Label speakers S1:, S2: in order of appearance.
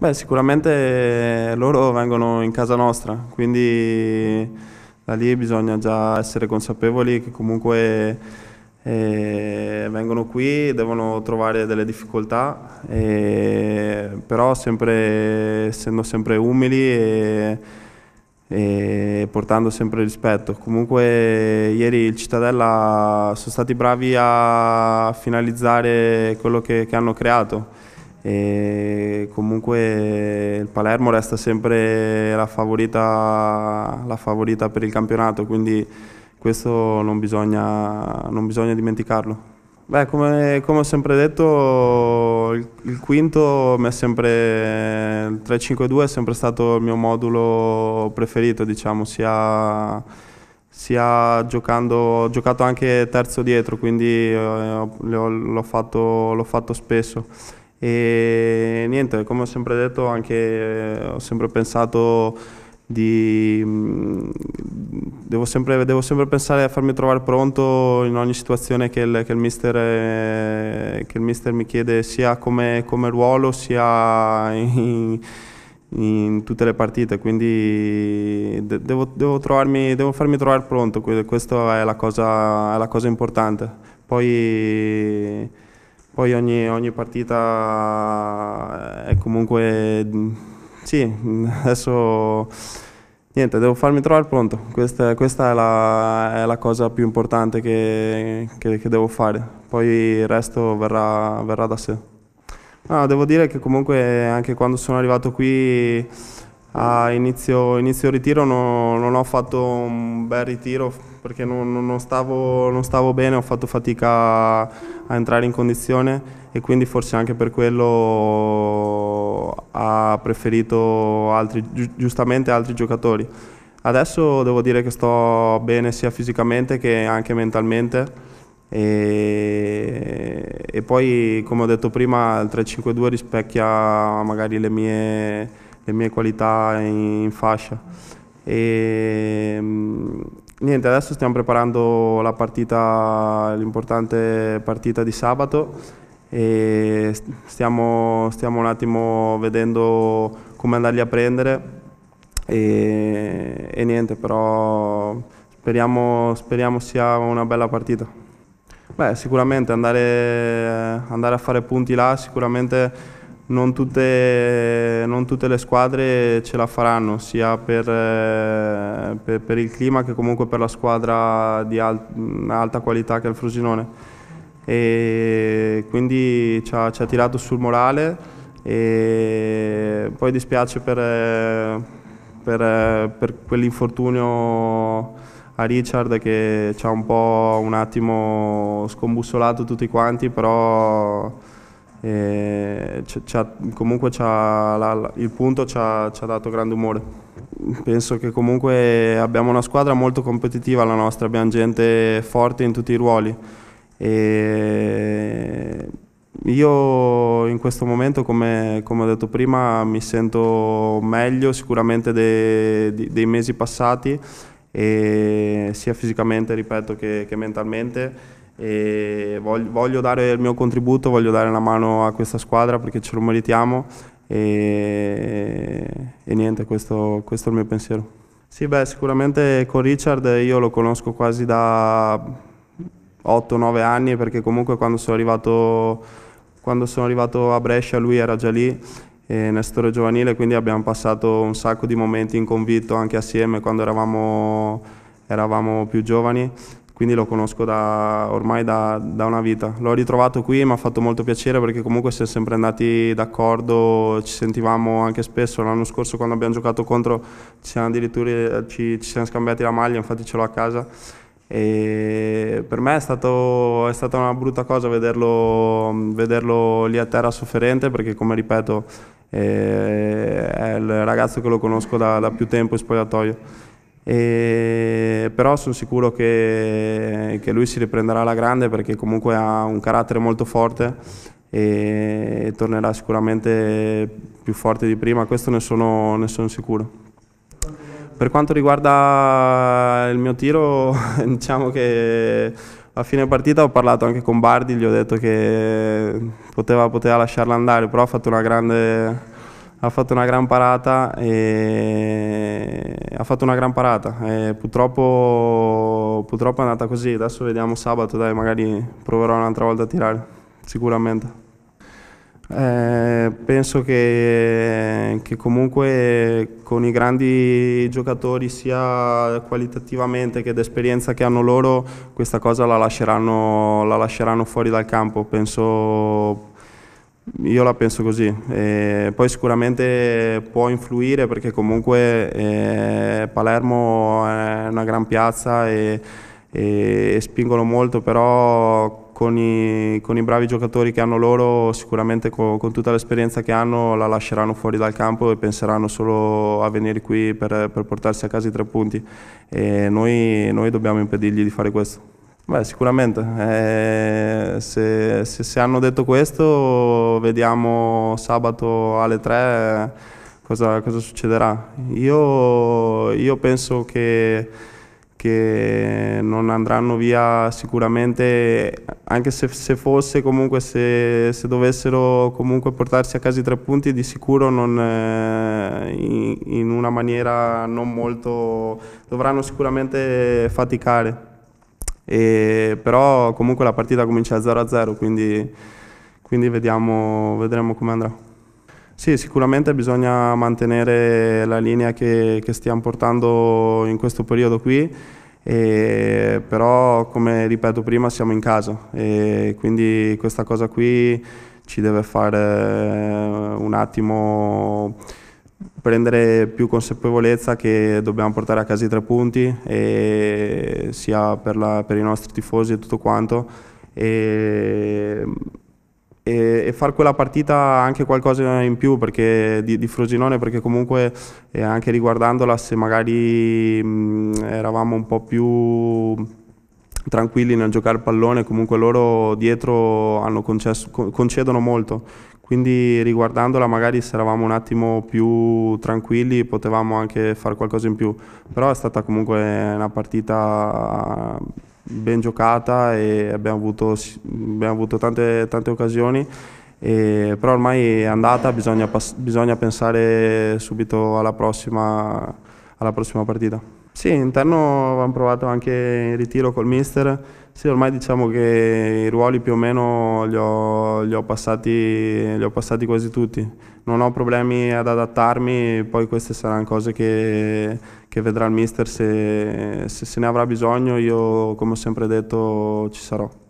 S1: Beh, sicuramente loro vengono in casa nostra, quindi da lì bisogna già essere consapevoli che comunque eh, vengono qui, devono trovare delle difficoltà, eh, però sempre, essendo sempre umili e, e portando sempre rispetto. Comunque ieri il Cittadella sono stati bravi a finalizzare quello che, che hanno creato e comunque il Palermo resta sempre la favorita, la favorita, per il campionato, quindi questo non bisogna, non bisogna dimenticarlo. Beh, come, come, ho sempre detto, il, il quinto mi è sempre, il 3-5-2 è sempre stato il mio modulo preferito, diciamo, sia, sia giocando, ho giocato anche terzo dietro, quindi eh, l'ho fatto, fatto spesso e niente, come ho sempre detto, anche, eh, ho sempre pensato di... Mm, devo sempre, devo sempre, pensare a farmi trovare pronto in ogni situazione che il, che il, mister, eh, che il mister, mi chiede, sia come, come ruolo, sia in, in tutte le partite, quindi devo, devo, trovarmi, devo, farmi trovare pronto, questa è la cosa, è la cosa importante. Poi poi ogni, ogni partita eh, è comunque... Sì, adesso niente, devo farmi trovare pronto. Questa, questa è, la, è, la, cosa più importante che, che, che, devo fare. Poi il resto verrà, verrà da sé. No, ah, devo dire che comunque anche quando sono arrivato qui a inizio, inizio ritiro no, non ho fatto un bel ritiro perché non, non, stavo, non, stavo, bene, ho fatto fatica a entrare in condizione e quindi forse anche per quello ha preferito altri, giustamente altri giocatori. Adesso devo dire che sto bene sia fisicamente che anche mentalmente. E, e poi, come ho detto prima, il 3-5-2 rispecchia magari le mie, le mie qualità in fascia. E, mm, niente, adesso stiamo preparando la partita, l'importante partita di sabato e stiamo, stiamo un attimo vedendo come andarli a prendere e, e niente, però speriamo, speriamo, sia una bella partita. Beh, sicuramente andare, andare a fare punti là sicuramente non tutte, non tutte, le squadre ce la faranno, sia per, eh, per, per il clima che comunque per la squadra di alt, alta qualità che è il Frosinone. E quindi ci ha, ci ha, tirato sul morale e poi dispiace per, eh, eh, per quell'infortunio a Richard che ci ha un po' un attimo scombussolato tutti quanti, però e c'è, comunque c'ha la, la, il punto ci ha, dato grande umore. Penso che comunque abbiamo una squadra molto competitiva la nostra, abbiamo gente forte in tutti i ruoli. E io in questo momento, come, come, ho detto prima, mi sento meglio sicuramente de, de, dei mesi passati, sia fisicamente, ripeto, che, che mentalmente e voglio, voglio, dare il mio contributo, voglio dare la mano a questa squadra perché ce lo meritiamo e, e niente, questo, questo, è il mio pensiero. Sì, beh, sicuramente con Richard io lo conosco quasi da 8-9 anni perché comunque quando sono, arrivato, quando sono arrivato a Brescia lui era già lì nel settore giovanile, quindi abbiamo passato un sacco di momenti in convitto anche assieme quando eravamo, eravamo più giovani quindi lo conosco da, ormai da, da, una vita. L'ho ritrovato qui e mi ha fatto molto piacere perché comunque siamo sempre andati d'accordo, ci sentivamo anche spesso, l'anno scorso quando abbiamo giocato contro ci siamo addirittura ci, ci siamo scambiati la maglia, infatti ce l'ho a casa. E per me è, stato, è, stata una brutta cosa vederlo, vederlo, lì a terra sofferente perché come ripeto è il ragazzo che lo conosco da, da più tempo in spogliatoio e, però sono sicuro che, che, lui si riprenderà alla grande perché comunque ha un carattere molto forte e, e tornerà sicuramente più forte di prima, questo ne sono, ne sono sicuro. Per quanto riguarda il mio tiro, diciamo che a fine partita ho parlato anche con Bardi, gli ho detto che poteva, poteva lasciarla andare, però ha fatto una grande, ha fatto una gran parata e ha fatto una gran parata purtroppo, purtroppo, è andata così adesso vediamo sabato dai magari proverò un'altra volta a tirare sicuramente eh, penso che, che, comunque con i grandi giocatori sia qualitativamente che d'esperienza che hanno loro questa cosa la lasceranno, la lasceranno fuori dal campo penso io la penso così, e poi sicuramente può influire perché comunque eh, Palermo è una gran piazza e, e, e spingono molto, però con i, con i, bravi giocatori che hanno loro sicuramente con, con tutta l'esperienza che hanno la lasceranno fuori dal campo e penseranno solo a venire qui per, per portarsi a casa i tre punti e noi, noi dobbiamo impedirgli di fare questo. Beh, sicuramente. Eh, se, se, se, hanno detto questo, vediamo sabato alle 3 cosa, cosa succederà. Io, io penso che, che, non andranno via sicuramente, anche se, se fosse comunque, se, dovessero comunque portarsi a casa i tre punti, di sicuro non, eh, in, in una maniera non molto... dovranno sicuramente faticare. E, però comunque la partita comincia a 0-0, quindi, quindi vediamo, vedremo come andrà. Sì, sicuramente bisogna mantenere la linea che, che stiamo portando in questo periodo qui, e, però come ripeto prima siamo in casa e quindi questa cosa qui ci deve fare un attimo prendere più consapevolezza che dobbiamo portare a casa i tre punti, sia per, la, per, i nostri tifosi e tutto quanto, e, e, e far quella partita anche qualcosa in più perché, di, di, Frosinone, perché comunque eh, anche riguardandola se magari mh, eravamo un po' più tranquilli nel giocare pallone, comunque loro dietro concesso, concedono molto, quindi riguardandola magari se eravamo un attimo più tranquilli potevamo anche fare qualcosa in più, però è stata comunque una partita ben giocata e abbiamo avuto, abbiamo avuto tante, tante occasioni e, però ormai è andata, bisogna, bisogna pensare subito alla prossima, alla prossima partita. Sì, interno abbiamo provato anche in ritiro col mister, sì, ormai diciamo che i ruoli più o meno li ho, li ho, passati, li ho passati, quasi tutti, non ho problemi ad adattarmi, poi queste saranno cose che, che vedrà il mister se, se se ne avrà bisogno, io come ho sempre detto ci sarò.